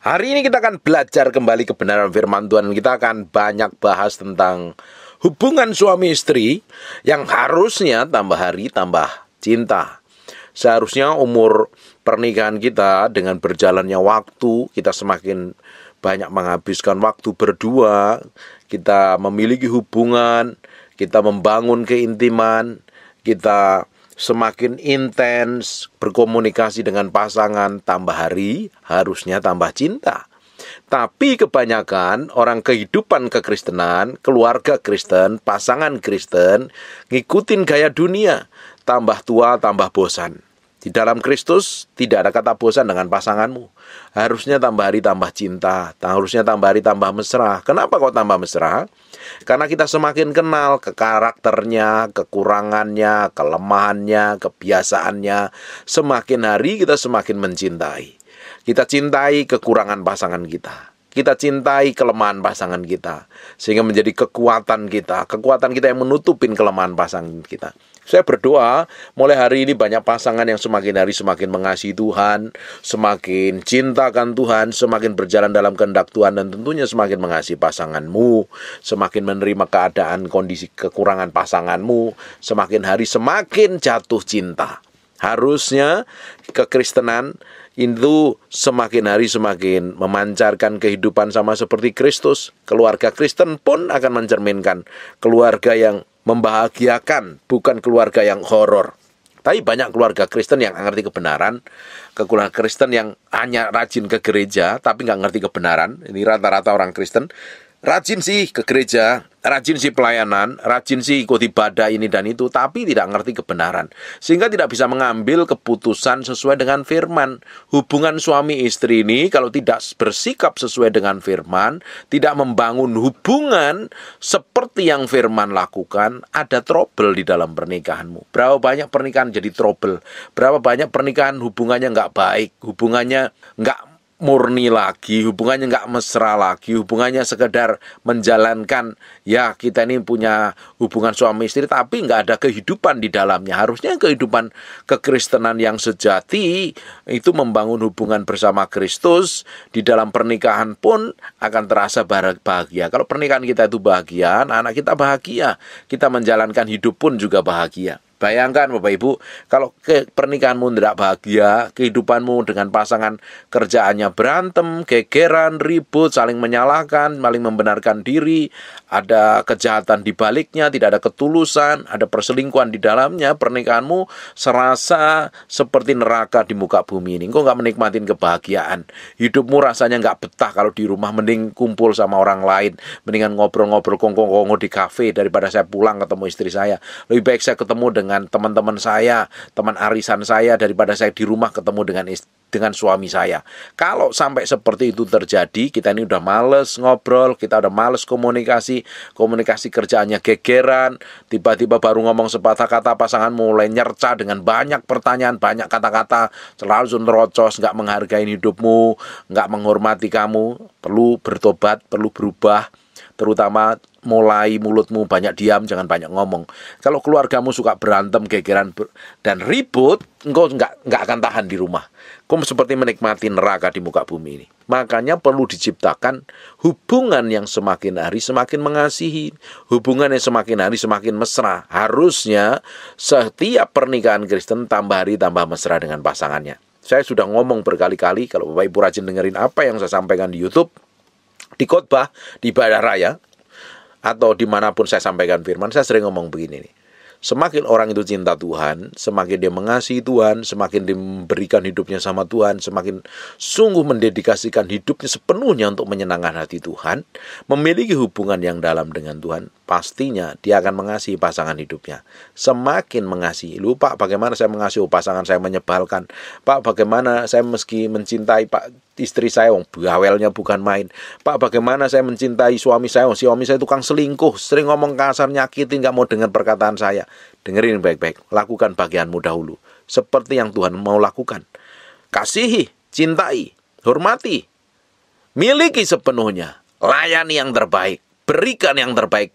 Hari ini kita akan belajar kembali kebenaran firman Tuhan. Kita akan banyak bahas tentang hubungan suami istri yang harusnya tambah hari tambah cinta. Seharusnya umur pernikahan kita dengan berjalannya waktu kita semakin banyak menghabiskan waktu berdua, kita memiliki hubungan, kita membangun keintiman, kita semakin intens berkomunikasi dengan pasangan, tambah hari harusnya tambah cinta. Tapi kebanyakan orang kehidupan kekristenan, keluarga Kristen, pasangan Kristen, ngikutin gaya dunia, tambah tua, tambah bosan. Di dalam Kristus tidak ada kata bosan dengan pasanganmu. Harusnya tambah hari tambah cinta, harusnya tambah hari tambah mesra. Kenapa kau tambah mesra? Karena kita semakin kenal ke karakternya, kekurangannya, kelemahannya, kebiasaannya. Semakin hari kita semakin mencintai. Kita cintai kekurangan pasangan kita. Kita cintai kelemahan pasangan kita sehingga menjadi kekuatan kita, kekuatan kita yang menutupin kelemahan pasangan kita. Saya berdoa mulai hari ini banyak pasangan yang semakin hari semakin mengasihi Tuhan, semakin cintakan Tuhan, semakin berjalan dalam kehendak Tuhan dan tentunya semakin mengasihi pasanganmu, semakin menerima keadaan kondisi kekurangan pasanganmu, semakin hari semakin jatuh cinta. Harusnya kekristenan itu semakin hari semakin memancarkan kehidupan sama seperti Kristus. Keluarga Kristen pun akan mencerminkan keluarga yang membahagiakan, bukan keluarga yang horor. Tapi banyak keluarga Kristen yang ngerti kebenaran, keluarga Kristen yang hanya rajin ke gereja tapi nggak ngerti kebenaran. Ini rata-rata orang Kristen Rajin sih ke gereja, rajin sih pelayanan, rajin sih ikut ibadah ini dan itu, tapi tidak ngerti kebenaran. Sehingga tidak bisa mengambil keputusan sesuai dengan firman. Hubungan suami istri ini kalau tidak bersikap sesuai dengan firman, tidak membangun hubungan seperti yang firman lakukan, ada trouble di dalam pernikahanmu. Berapa banyak pernikahan jadi trouble? Berapa banyak pernikahan hubungannya nggak baik, hubungannya nggak murni lagi, hubungannya nggak mesra lagi, hubungannya sekedar menjalankan ya kita ini punya hubungan suami istri tapi nggak ada kehidupan di dalamnya. Harusnya kehidupan kekristenan yang sejati itu membangun hubungan bersama Kristus di dalam pernikahan pun akan terasa bahagia. Kalau pernikahan kita itu bahagia, anak kita bahagia, kita menjalankan hidup pun juga bahagia. Bayangkan Bapak Ibu, kalau ke pernikahanmu tidak bahagia, kehidupanmu dengan pasangan kerjaannya berantem, gegeran, ribut, saling menyalahkan, saling membenarkan diri, ada kejahatan di baliknya, tidak ada ketulusan, ada perselingkuhan di dalamnya, pernikahanmu serasa seperti neraka di muka bumi ini. Kok nggak menikmati kebahagiaan. Hidupmu rasanya nggak betah kalau di rumah, mending kumpul sama orang lain, mendingan ngobrol-ngobrol kongkong kongo di kafe daripada saya pulang ketemu istri saya. Lebih baik saya ketemu dengan dengan teman-teman saya, teman arisan saya daripada saya di rumah ketemu dengan dengan suami saya. Kalau sampai seperti itu terjadi, kita ini udah males ngobrol, kita udah males komunikasi, komunikasi kerjaannya gegeran, tiba-tiba baru ngomong sepatah kata pasangan mulai nyerca dengan banyak pertanyaan, banyak kata-kata, selalu nerocos, nggak menghargai hidupmu, nggak menghormati kamu, perlu bertobat, perlu berubah, terutama mulai mulutmu banyak diam jangan banyak ngomong kalau keluargamu suka berantem gegeran dan ribut engkau nggak nggak akan tahan di rumah kau seperti menikmati neraka di muka bumi ini makanya perlu diciptakan hubungan yang semakin hari semakin mengasihi hubungan yang semakin hari semakin mesra harusnya setiap pernikahan Kristen tambah hari tambah mesra dengan pasangannya saya sudah ngomong berkali-kali kalau Bapak Ibu rajin dengerin apa yang saya sampaikan di YouTube di khotbah di ibadah raya atau dimanapun saya sampaikan firman saya sering ngomong begini nih Semakin orang itu cinta Tuhan, semakin dia mengasihi Tuhan, semakin diberikan hidupnya sama Tuhan, semakin sungguh mendedikasikan hidupnya sepenuhnya untuk menyenangkan hati Tuhan, memiliki hubungan yang dalam dengan Tuhan, pastinya dia akan mengasihi pasangan hidupnya. Semakin mengasihi. lupa bagaimana saya mengasihi oh, pasangan saya menyebalkan. Pak, bagaimana saya meski mencintai Pak istri saya wong bawelnya bukan main. Pak, bagaimana saya mencintai suami saya? Wong oh, suami saya tukang selingkuh, sering ngomong kasar, nyakitin, nggak mau dengar perkataan saya. Dengerin baik-baik, lakukan bagianmu dahulu seperti yang Tuhan mau lakukan. Kasihi, cintai, hormati, miliki sepenuhnya, layani yang terbaik berikan yang terbaik.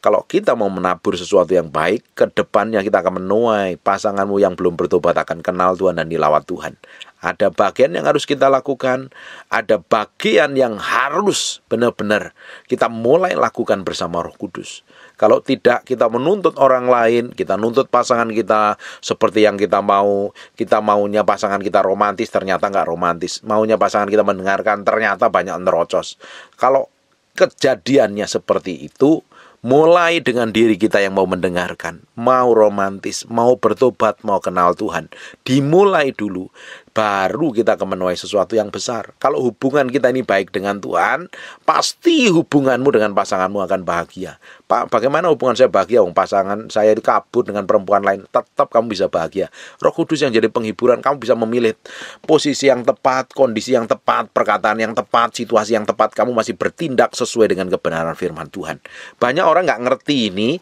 Kalau kita mau menabur sesuatu yang baik, ke depannya kita akan menuai. Pasanganmu yang belum bertobat akan kenal Tuhan dan dilawat Tuhan. Ada bagian yang harus kita lakukan, ada bagian yang harus benar-benar kita mulai lakukan bersama Roh Kudus. Kalau tidak kita menuntut orang lain, kita nuntut pasangan kita seperti yang kita mau. Kita maunya pasangan kita romantis, ternyata nggak romantis. Maunya pasangan kita mendengarkan, ternyata banyak nerocos. Kalau kejadiannya seperti itu, mulai dengan diri kita yang mau mendengarkan, mau romantis, mau bertobat, mau kenal Tuhan. Dimulai dulu baru kita akan menuai sesuatu yang besar. Kalau hubungan kita ini baik dengan Tuhan, pasti hubunganmu dengan pasanganmu akan bahagia. Pak, bagaimana hubungan saya bahagia? Wong pasangan saya kabur dengan perempuan lain, tetap kamu bisa bahagia. Roh Kudus yang jadi penghiburan, kamu bisa memilih posisi yang tepat, kondisi yang tepat, perkataan yang tepat, situasi yang tepat. Kamu masih bertindak sesuai dengan kebenaran firman Tuhan. Banyak orang nggak ngerti ini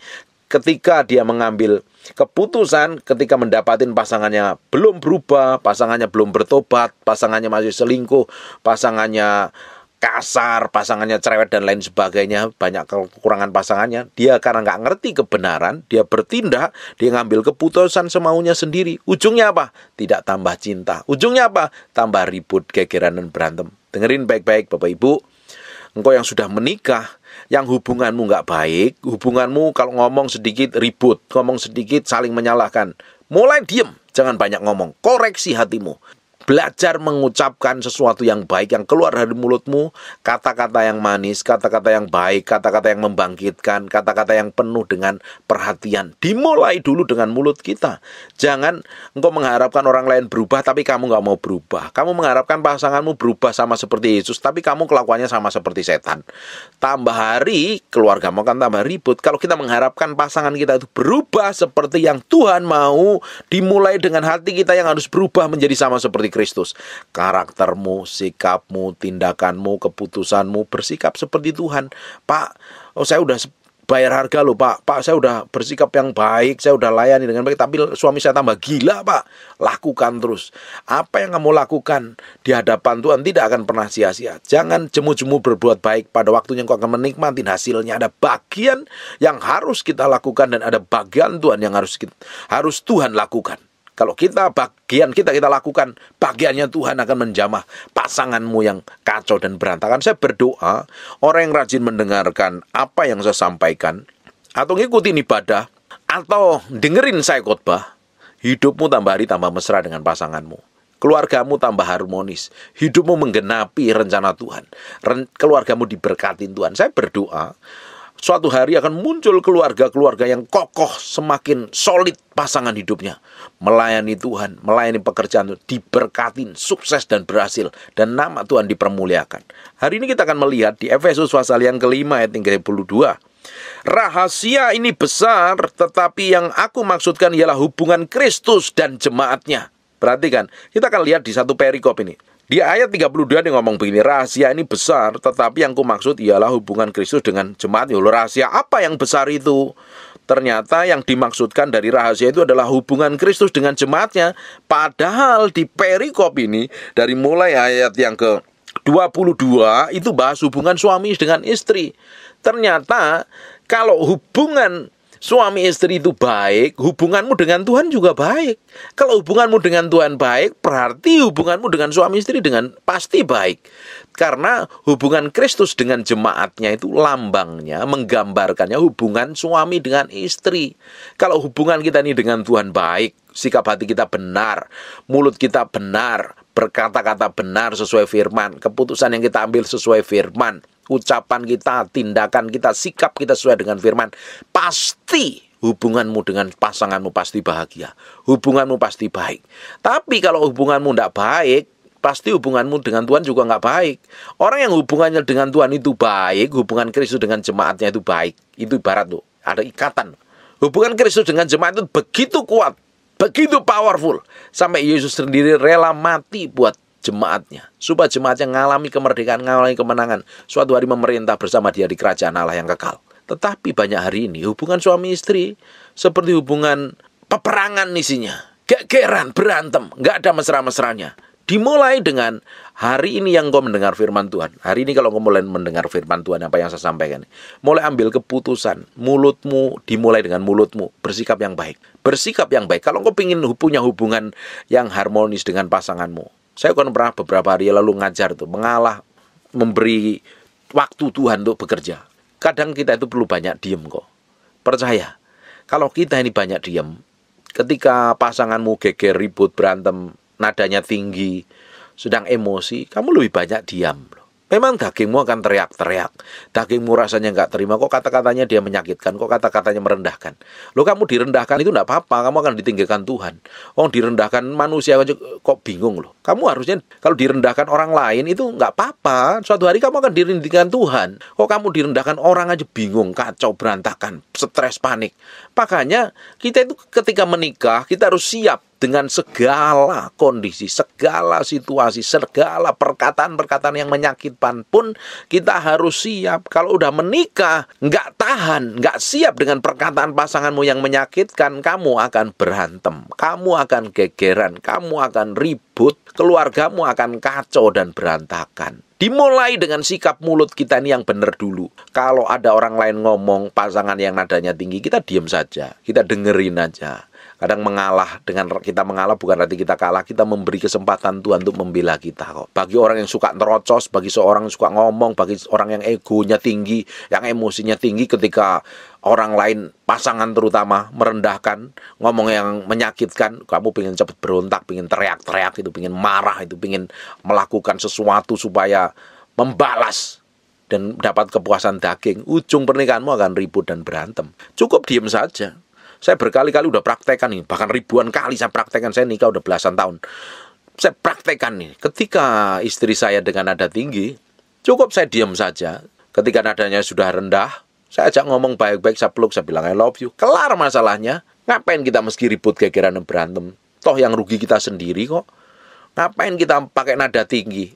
ketika dia mengambil keputusan ketika mendapatin pasangannya belum berubah, pasangannya belum bertobat, pasangannya masih selingkuh, pasangannya kasar, pasangannya cerewet dan lain sebagainya, banyak kekurangan pasangannya. Dia karena nggak ngerti kebenaran, dia bertindak, dia ngambil keputusan semaunya sendiri. Ujungnya apa? Tidak tambah cinta. Ujungnya apa? Tambah ribut, gegeran dan berantem. Dengerin baik-baik Bapak Ibu. Engkau yang sudah menikah, yang hubunganmu nggak baik, hubunganmu kalau ngomong sedikit ribut, ngomong sedikit saling menyalahkan, mulai diem, jangan banyak ngomong, koreksi hatimu. Belajar mengucapkan sesuatu yang baik yang keluar dari mulutmu, kata-kata yang manis, kata-kata yang baik, kata-kata yang membangkitkan, kata-kata yang penuh dengan perhatian. Dimulai dulu dengan mulut kita. Jangan engkau mengharapkan orang lain berubah tapi kamu nggak mau berubah. Kamu mengharapkan pasanganmu berubah sama seperti Yesus tapi kamu kelakuannya sama seperti setan. Tambah hari keluarga mau kan tambah ribut. Kalau kita mengharapkan pasangan kita itu berubah seperti yang Tuhan mau, dimulai dengan hati kita yang harus berubah menjadi sama seperti Kristus. Karaktermu, sikapmu, tindakanmu, keputusanmu bersikap seperti Tuhan. Pak, oh saya udah bayar harga loh pak pak saya udah bersikap yang baik saya udah layani dengan baik tapi suami saya tambah gila pak lakukan terus apa yang kamu lakukan di hadapan Tuhan tidak akan pernah sia-sia jangan jemu-jemu berbuat baik pada waktunya engkau akan menikmati hasilnya ada bagian yang harus kita lakukan dan ada bagian Tuhan yang harus kita, harus Tuhan lakukan kalau kita bagian kita kita lakukan, bagiannya Tuhan akan menjamah pasanganmu yang kacau dan berantakan. Saya berdoa orang yang rajin mendengarkan apa yang saya sampaikan atau ngikutin ibadah atau dengerin saya khotbah, hidupmu tambah hari tambah mesra dengan pasanganmu. Keluargamu tambah harmonis, hidupmu menggenapi rencana Tuhan. keluargamu diberkati Tuhan. Saya berdoa suatu hari akan muncul keluarga-keluarga yang kokoh, semakin solid pasangan hidupnya. Melayani Tuhan, melayani pekerjaan, Tuhan, diberkatin, sukses dan berhasil. Dan nama Tuhan dipermuliakan. Hari ini kita akan melihat di Efesus pasal yang kelima ayat 32. Rahasia ini besar, tetapi yang aku maksudkan ialah hubungan Kristus dan jemaatnya. Perhatikan, kita akan lihat di satu perikop ini. Di ayat 32 dia ngomong begini, rahasia ini besar, tetapi yang kumaksud ialah hubungan Kristus dengan jemaat. Yolah, rahasia apa yang besar itu? Ternyata yang dimaksudkan dari rahasia itu adalah hubungan Kristus dengan jemaatnya. Padahal di perikop ini, dari mulai ayat yang ke 22 itu bahas hubungan suami dengan istri. Ternyata kalau hubungan suami istri itu baik, hubunganmu dengan Tuhan juga baik. Kalau hubunganmu dengan Tuhan baik, berarti hubunganmu dengan suami istri dengan pasti baik. Karena hubungan Kristus dengan jemaatnya itu lambangnya menggambarkannya hubungan suami dengan istri. Kalau hubungan kita ini dengan Tuhan baik, sikap hati kita benar, mulut kita benar, berkata-kata benar sesuai firman, keputusan yang kita ambil sesuai firman, ucapan kita, tindakan kita, sikap kita sesuai dengan firman, pasti hubunganmu dengan pasanganmu pasti bahagia. Hubunganmu pasti baik. Tapi kalau hubunganmu tidak baik, pasti hubunganmu dengan Tuhan juga nggak baik. Orang yang hubungannya dengan Tuhan itu baik, hubungan Kristus dengan jemaatnya itu baik. Itu ibarat tuh, ada ikatan. Hubungan Kristus dengan jemaat itu begitu kuat, begitu powerful. Sampai Yesus sendiri rela mati buat jemaatnya. Supaya jemaatnya mengalami kemerdekaan, mengalami kemenangan. Suatu hari memerintah bersama dia di kerajaan Allah yang kekal. Tetapi banyak hari ini hubungan suami istri seperti hubungan peperangan isinya. Gegeran, berantem, nggak ada mesra-mesranya. Dimulai dengan hari ini yang kau mendengar firman Tuhan. Hari ini kalau kau mulai mendengar firman Tuhan apa yang saya sampaikan. Mulai ambil keputusan. Mulutmu dimulai dengan mulutmu. Bersikap yang baik. Bersikap yang baik. Kalau kau ingin punya hubungan yang harmonis dengan pasanganmu. Saya kan pernah beberapa hari lalu ngajar tuh mengalah memberi waktu Tuhan untuk bekerja. Kadang kita itu perlu banyak diem kok. Percaya, kalau kita ini banyak diem, ketika pasanganmu geger, ribut, berantem, nadanya tinggi, sedang emosi, kamu lebih banyak diam. Loh. Memang dagingmu akan teriak-teriak. Dagingmu rasanya nggak terima. Kok kata-katanya dia menyakitkan? Kok kata-katanya merendahkan? Lo kamu direndahkan itu nggak apa-apa. Kamu akan ditinggikan Tuhan. Oh direndahkan manusia aja kok bingung loh. Kamu harusnya kalau direndahkan orang lain itu nggak apa-apa. Suatu hari kamu akan direndahkan Tuhan. Kok kamu direndahkan orang aja bingung, kacau, berantakan, stres, panik. Makanya kita itu ketika menikah kita harus siap dengan segala kondisi, segala situasi, segala perkataan-perkataan yang menyakitkan pun kita harus siap. Kalau udah menikah, nggak tahan, nggak siap dengan perkataan pasanganmu yang menyakitkan, kamu akan berantem, kamu akan gegeran, kamu akan ribut, keluargamu akan kacau dan berantakan. Dimulai dengan sikap mulut kita ini yang benar dulu. Kalau ada orang lain ngomong, pasangan yang nadanya tinggi, kita diam saja, kita dengerin aja. Kadang mengalah dengan kita mengalah bukan berarti kita kalah, kita memberi kesempatan Tuhan untuk membela kita kok. Bagi orang yang suka nerocos, bagi seorang yang suka ngomong, bagi orang yang egonya tinggi, yang emosinya tinggi ketika orang lain, pasangan terutama merendahkan, ngomong yang menyakitkan, kamu pengen cepat berontak, pengen teriak-teriak itu, pengen marah itu, pengen melakukan sesuatu supaya membalas dan dapat kepuasan daging, ujung pernikahanmu akan ribut dan berantem. Cukup diem saja. Saya berkali-kali udah praktekan nih, bahkan ribuan kali saya praktekan Saya nikah udah belasan tahun. Saya praktekan nih. Ketika istri saya dengan nada tinggi, cukup saya diam saja. Ketika nadanya sudah rendah, saya ajak ngomong baik-baik, saya peluk, saya bilang I love you. Kelar masalahnya. Ngapain kita meski ribut gegeran dan berantem? Toh yang rugi kita sendiri kok. Ngapain kita pakai nada tinggi?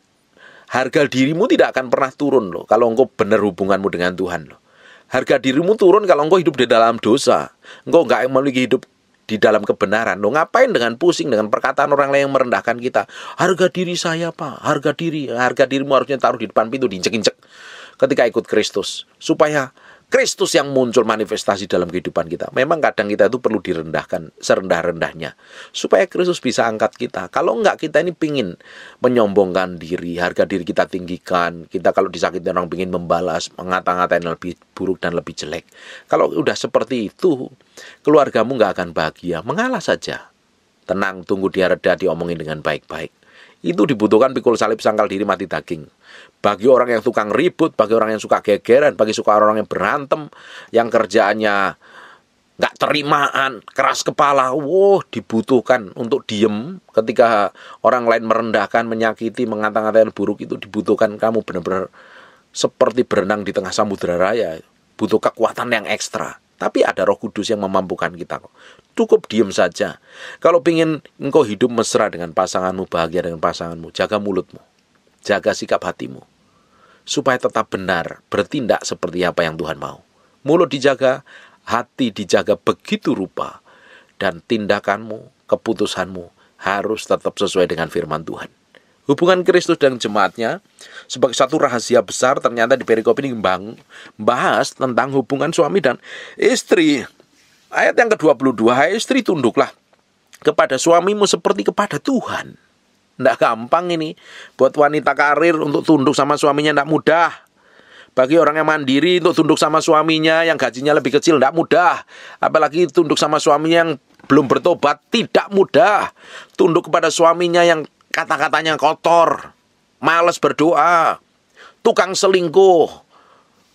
Harga dirimu tidak akan pernah turun loh kalau engkau benar hubunganmu dengan Tuhan loh harga dirimu turun kalau engkau hidup di dalam dosa. Engkau nggak memiliki hidup di dalam kebenaran. Lo ngapain dengan pusing dengan perkataan orang lain yang merendahkan kita? Harga diri saya, apa? Harga diri, harga dirimu harusnya taruh di depan pintu, diinjek-injek ketika ikut Kristus supaya Kristus yang muncul manifestasi dalam kehidupan kita. Memang kadang kita itu perlu direndahkan serendah-rendahnya. Supaya Kristus bisa angkat kita. Kalau enggak kita ini pingin menyombongkan diri, harga diri kita tinggikan. Kita kalau disakiti orang pingin membalas, mengata-ngatain lebih buruk dan lebih jelek. Kalau udah seperti itu, keluargamu enggak akan bahagia. Mengalah saja. Tenang, tunggu dia reda, diomongin dengan baik-baik itu dibutuhkan pikul salib sangkal diri mati daging. Bagi orang yang tukang ribut, bagi orang yang suka gegeran, bagi suka orang yang berantem, yang kerjaannya nggak terimaan, keras kepala, wow dibutuhkan untuk diem ketika orang lain merendahkan, menyakiti, mengata yang buruk itu dibutuhkan kamu benar-benar seperti berenang di tengah samudera raya, butuh kekuatan yang ekstra. Tapi ada Roh Kudus yang memampukan kita cukup diem saja. Kalau ingin engkau hidup mesra dengan pasanganmu, bahagia dengan pasanganmu, jaga mulutmu, jaga sikap hatimu, supaya tetap benar bertindak seperti apa yang Tuhan mau. Mulut dijaga, hati dijaga begitu rupa, dan tindakanmu, keputusanmu harus tetap sesuai dengan firman Tuhan. Hubungan Kristus dan jemaatnya sebagai satu rahasia besar ternyata di perikop ini membahas tentang hubungan suami dan istri. Ayat yang ke-22, hai istri tunduklah kepada suamimu seperti kepada Tuhan. Tidak gampang ini buat wanita karir untuk tunduk sama suaminya tidak mudah. Bagi orang yang mandiri untuk tunduk sama suaminya yang gajinya lebih kecil tidak mudah. Apalagi tunduk sama suaminya yang belum bertobat tidak mudah. Tunduk kepada suaminya yang kata-katanya kotor, males berdoa, tukang selingkuh,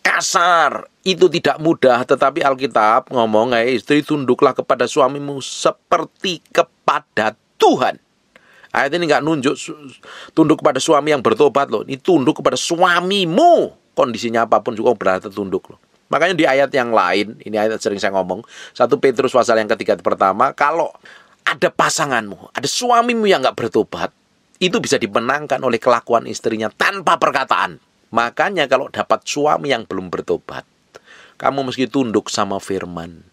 kasar itu tidak mudah tetapi Alkitab ngomong eh istri tunduklah kepada suamimu seperti kepada Tuhan ayat ini nggak nunjuk tunduk kepada suami yang bertobat loh ini tunduk kepada suamimu kondisinya apapun juga berarti tunduk loh makanya di ayat yang lain ini ayat sering saya ngomong satu Petrus pasal yang ketiga pertama kalau ada pasanganmu ada suamimu yang nggak bertobat itu bisa dimenangkan oleh kelakuan istrinya tanpa perkataan Makanya kalau dapat suami yang belum bertobat, kamu mesti tunduk sama firman.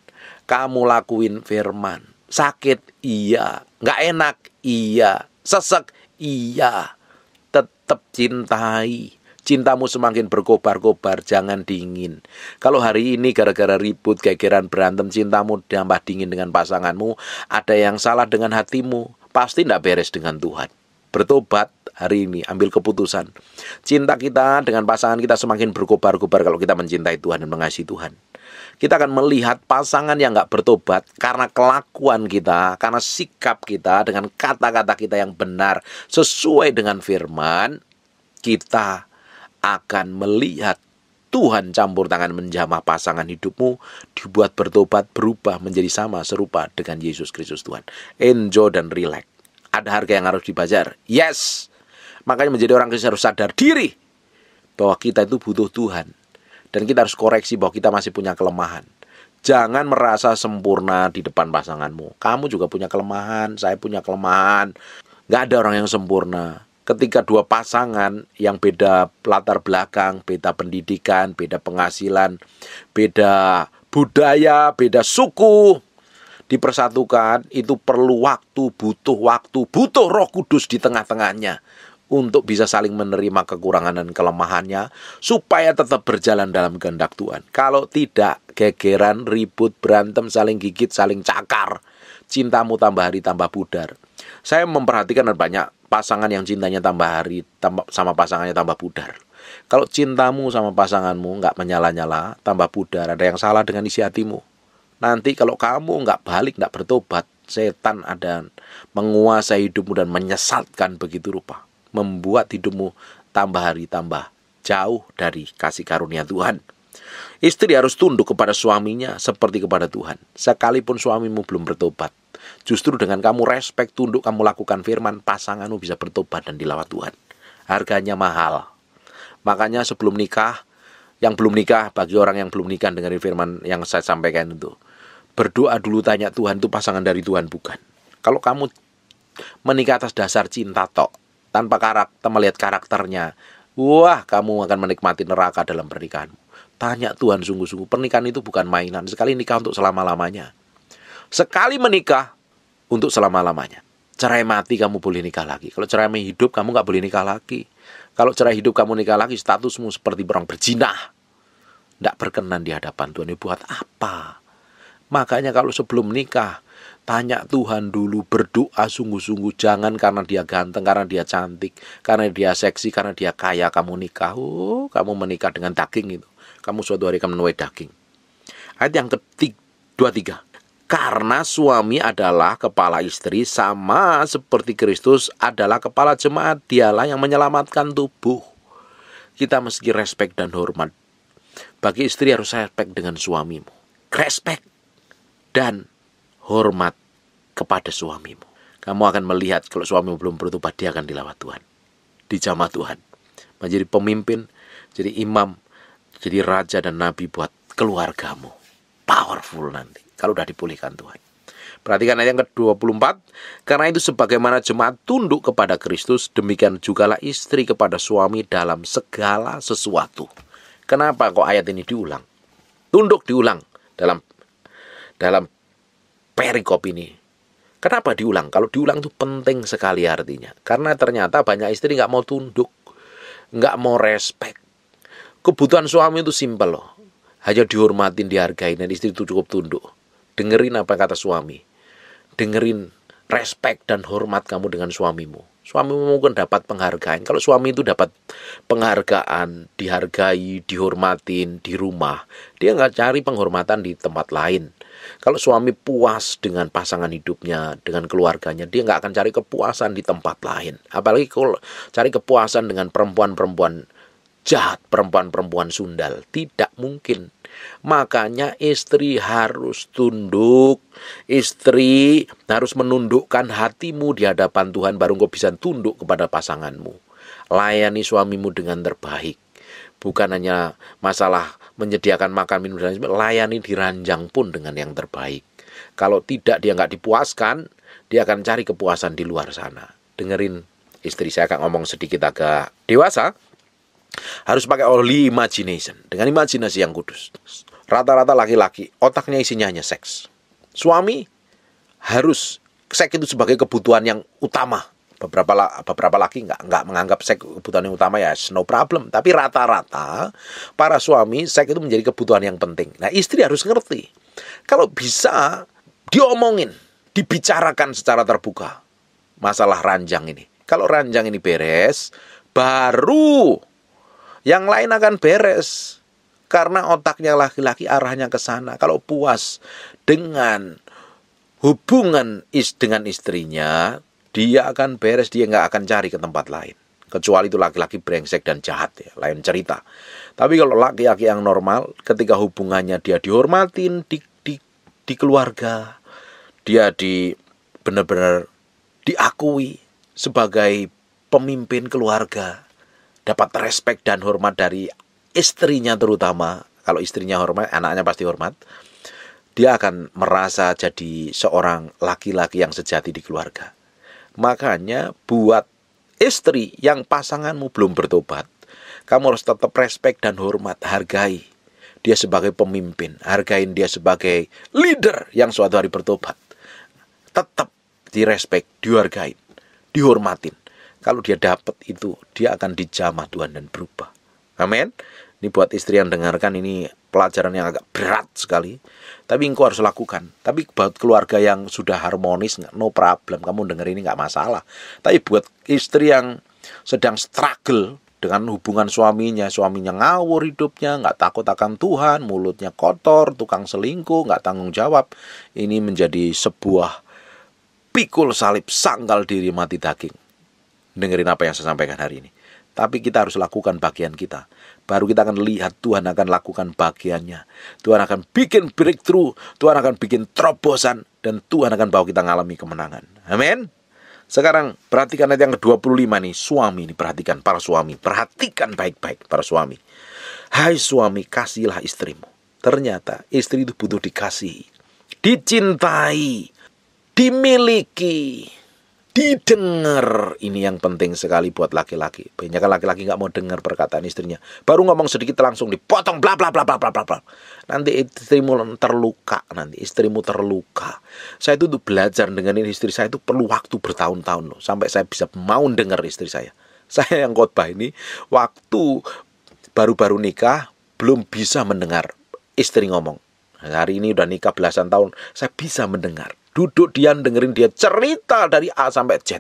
Kamu lakuin firman. Sakit, iya. Nggak enak, iya. Sesek, iya. Tetap cintai. Cintamu semakin berkobar-kobar, jangan dingin. Kalau hari ini gara-gara ribut, gegeran berantem, cintamu tambah dingin dengan pasanganmu, ada yang salah dengan hatimu, pasti tidak beres dengan Tuhan. Bertobat, hari ini ambil keputusan cinta kita dengan pasangan kita semakin berkobar-kobar kalau kita mencintai Tuhan dan mengasihi Tuhan kita akan melihat pasangan yang nggak bertobat karena kelakuan kita, karena sikap kita dengan kata-kata kita yang benar sesuai dengan firman, kita akan melihat Tuhan campur tangan menjamah pasangan hidupmu dibuat bertobat berubah menjadi sama serupa dengan Yesus Kristus Tuhan. Enjoy dan relax. Ada harga yang harus dibayar. Yes. Makanya menjadi orang Kristen harus sadar diri bahwa kita itu butuh Tuhan. Dan kita harus koreksi bahwa kita masih punya kelemahan. Jangan merasa sempurna di depan pasanganmu. Kamu juga punya kelemahan, saya punya kelemahan. Gak ada orang yang sempurna. Ketika dua pasangan yang beda latar belakang, beda pendidikan, beda penghasilan, beda budaya, beda suku, dipersatukan itu perlu waktu, butuh waktu, butuh roh kudus di tengah-tengahnya untuk bisa saling menerima kekurangan dan kelemahannya supaya tetap berjalan dalam kehendak Tuhan. Kalau tidak, gegeran, ribut, berantem, saling gigit, saling cakar. Cintamu tambah hari tambah pudar. Saya memperhatikan ada banyak pasangan yang cintanya tambah hari tambah, sama pasangannya tambah pudar. Kalau cintamu sama pasanganmu nggak menyala-nyala, tambah pudar, ada yang salah dengan isi hatimu. Nanti kalau kamu nggak balik, nggak bertobat, setan ada menguasai hidupmu dan menyesatkan begitu rupa membuat hidupmu tambah hari tambah jauh dari kasih karunia Tuhan. Istri harus tunduk kepada suaminya seperti kepada Tuhan. Sekalipun suamimu belum bertobat, justru dengan kamu respect tunduk, kamu lakukan firman, pasanganmu bisa bertobat dan dilawat Tuhan. Harganya mahal. Makanya sebelum nikah, yang belum nikah, bagi orang yang belum nikah dengan firman yang saya sampaikan itu. Berdoa dulu tanya Tuhan itu pasangan dari Tuhan bukan. Kalau kamu menikah atas dasar cinta tok, tanpa karakter melihat karakternya. Wah, kamu akan menikmati neraka dalam pernikahanmu. Tanya Tuhan sungguh-sungguh, pernikahan itu bukan mainan. Sekali nikah untuk selama-lamanya. Sekali menikah untuk selama-lamanya. Cerai mati kamu boleh nikah lagi. Kalau cerai hidup kamu nggak boleh nikah lagi. Kalau cerai hidup kamu nikah lagi statusmu seperti orang berjinah. Tidak berkenan di hadapan Tuhan. Ini buat apa? Makanya kalau sebelum nikah Tanya Tuhan dulu, berdoa sungguh-sungguh. Jangan karena dia ganteng, karena dia cantik, karena dia seksi, karena dia kaya. Kamu nikah, oh, kamu menikah dengan daging itu. Kamu suatu hari akan menuai daging. Ayat yang ketiga, dua tiga. Karena suami adalah kepala istri sama seperti Kristus adalah kepala jemaat. Dialah yang menyelamatkan tubuh. Kita meski respect dan hormat. Bagi istri harus respect dengan suamimu. respect dan hormat kepada suamimu. Kamu akan melihat kalau suamimu belum bertobat dia akan dilawat Tuhan. di Dijamah Tuhan. Menjadi pemimpin, jadi imam, jadi raja dan nabi buat keluargamu. Powerful nanti kalau sudah dipulihkan Tuhan. Perhatikan ayat yang ke-24. Karena itu sebagaimana jemaat tunduk kepada Kristus, demikian jugalah istri kepada suami dalam segala sesuatu. Kenapa kok ayat ini diulang? Tunduk diulang dalam dalam perikop ini. Kenapa diulang? Kalau diulang itu penting sekali artinya. Karena ternyata banyak istri nggak mau tunduk, nggak mau respect. Kebutuhan suami itu simpel loh. Hanya dihormatin, dihargai, dan istri itu cukup tunduk. Dengerin apa kata suami. Dengerin respect dan hormat kamu dengan suamimu. Suamimu mungkin dapat penghargaan. Kalau suami itu dapat penghargaan, dihargai, dihormatin di rumah, dia nggak cari penghormatan di tempat lain. Kalau suami puas dengan pasangan hidupnya, dengan keluarganya, dia nggak akan cari kepuasan di tempat lain. Apalagi kalau cari kepuasan dengan perempuan-perempuan jahat, perempuan-perempuan sundal. Tidak mungkin. Makanya istri harus tunduk, istri harus menundukkan hatimu di hadapan Tuhan baru kau bisa tunduk kepada pasanganmu. Layani suamimu dengan terbaik. Bukan hanya masalah menyediakan makan minum dan lain-lain layani diranjang pun dengan yang terbaik kalau tidak dia nggak dipuaskan dia akan cari kepuasan di luar sana dengerin istri saya akan ngomong sedikit agak dewasa harus pakai oli imagination dengan imajinasi yang kudus rata-rata laki-laki otaknya isinya hanya seks suami harus seks itu sebagai kebutuhan yang utama beberapa beberapa laki nggak nggak menganggap seks kebutuhan yang utama ya no problem tapi rata-rata para suami seks itu menjadi kebutuhan yang penting nah istri harus ngerti kalau bisa diomongin dibicarakan secara terbuka masalah ranjang ini kalau ranjang ini beres baru yang lain akan beres karena otaknya laki-laki arahnya ke sana kalau puas dengan hubungan is dengan istrinya dia akan beres, dia nggak akan cari ke tempat lain. Kecuali itu laki-laki brengsek dan jahat ya, lain cerita. Tapi kalau laki-laki yang normal, ketika hubungannya dia dihormatin di, di, di keluarga, dia di benar-benar diakui sebagai pemimpin keluarga, dapat respek dan hormat dari istrinya terutama. Kalau istrinya hormat, anaknya pasti hormat dia akan merasa jadi seorang laki-laki yang sejati di keluarga. Makanya buat istri yang pasanganmu belum bertobat, kamu harus tetap respek dan hormat, hargai dia sebagai pemimpin, hargain dia sebagai leader yang suatu hari bertobat. Tetap direspek, dihargain, dihormatin. Kalau dia dapat itu, dia akan dijamah Tuhan dan berubah. Amin. Ini buat istri yang dengarkan ini pelajaran yang agak berat sekali. Tapi engkau harus lakukan. Tapi buat keluarga yang sudah harmonis, no problem. Kamu denger ini nggak masalah. Tapi buat istri yang sedang struggle dengan hubungan suaminya, suaminya ngawur hidupnya, nggak takut akan Tuhan, mulutnya kotor, tukang selingkuh, nggak tanggung jawab. Ini menjadi sebuah pikul salib sanggal diri mati daging. Dengerin apa yang saya sampaikan hari ini. Tapi kita harus lakukan bagian kita. Baru kita akan lihat Tuhan akan lakukan bagiannya. Tuhan akan bikin breakthrough, Tuhan akan bikin terobosan, dan Tuhan akan bawa kita mengalami kemenangan. Amin. Sekarang perhatikan ayat yang ke-25 nih, suami ini perhatikan para suami, perhatikan baik-baik para suami. Hai suami, kasihilah istrimu. Ternyata istri itu butuh dikasih. dicintai, dimiliki, didengar ini yang penting sekali buat laki-laki banyak kan laki-laki nggak mau dengar perkataan istrinya baru ngomong sedikit langsung dipotong bla bla bla bla bla bla nanti istrimu terluka nanti istrimu terluka saya itu tuh belajar dengan istri saya itu perlu waktu bertahun-tahun loh sampai saya bisa mau dengar istri saya saya yang khotbah ini waktu baru-baru nikah belum bisa mendengar istri ngomong hari ini udah nikah belasan tahun saya bisa mendengar Duduk dia dengerin dia cerita dari A sampai Z.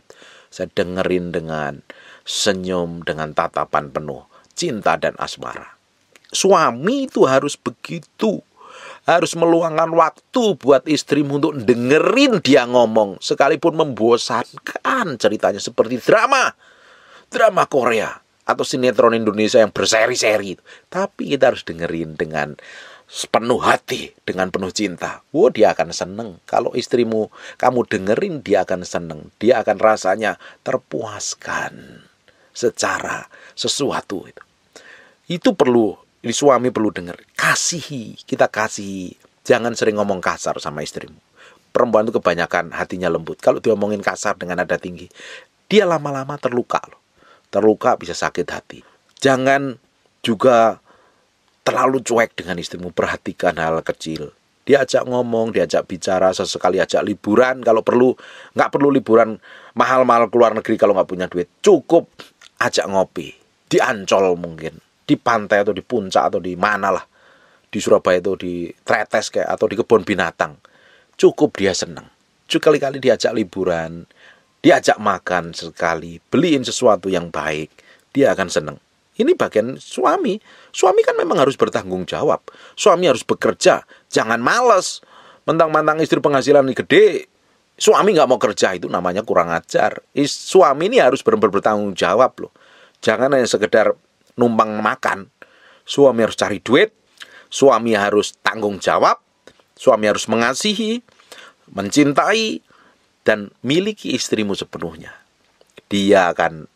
Saya dengerin dengan senyum, dengan tatapan penuh cinta dan asmara. Suami itu harus begitu. Harus meluangkan waktu buat istrimu untuk dengerin dia ngomong. Sekalipun membosankan ceritanya seperti drama. Drama Korea atau sinetron Indonesia yang berseri-seri. Tapi kita harus dengerin dengan sepenuh hati dengan penuh cinta. Wow, dia akan seneng. Kalau istrimu kamu dengerin, dia akan seneng. Dia akan rasanya terpuaskan secara sesuatu itu. Itu perlu suami perlu denger Kasihi, kita kasihi. Jangan sering ngomong kasar sama istrimu. Perempuan itu kebanyakan hatinya lembut. Kalau dia ngomongin kasar dengan nada tinggi, dia lama-lama terluka loh. Terluka bisa sakit hati. Jangan juga terlalu cuek dengan istrimu, perhatikan hal kecil. Diajak ngomong, diajak bicara, sesekali ajak liburan kalau perlu. Nggak perlu liburan mahal-mahal ke luar negeri kalau nggak punya duit. Cukup ajak ngopi, di Ancol mungkin, di pantai atau di puncak atau di mana lah. Di Surabaya itu di Tretes kayak atau di kebun binatang. Cukup dia senang. Cukup kali-kali diajak liburan, diajak makan sekali, beliin sesuatu yang baik, dia akan senang. Ini bagian suami. Suami kan memang harus bertanggung jawab. Suami harus bekerja. Jangan males. Mentang-mentang istri penghasilan ini gede, suami nggak mau kerja itu namanya kurang ajar. Suami ini harus benar-benar bertanggung jawab loh. Jangan hanya sekedar numpang makan. Suami harus cari duit, suami harus tanggung jawab, suami harus mengasihi, mencintai, dan miliki istrimu sepenuhnya. Dia akan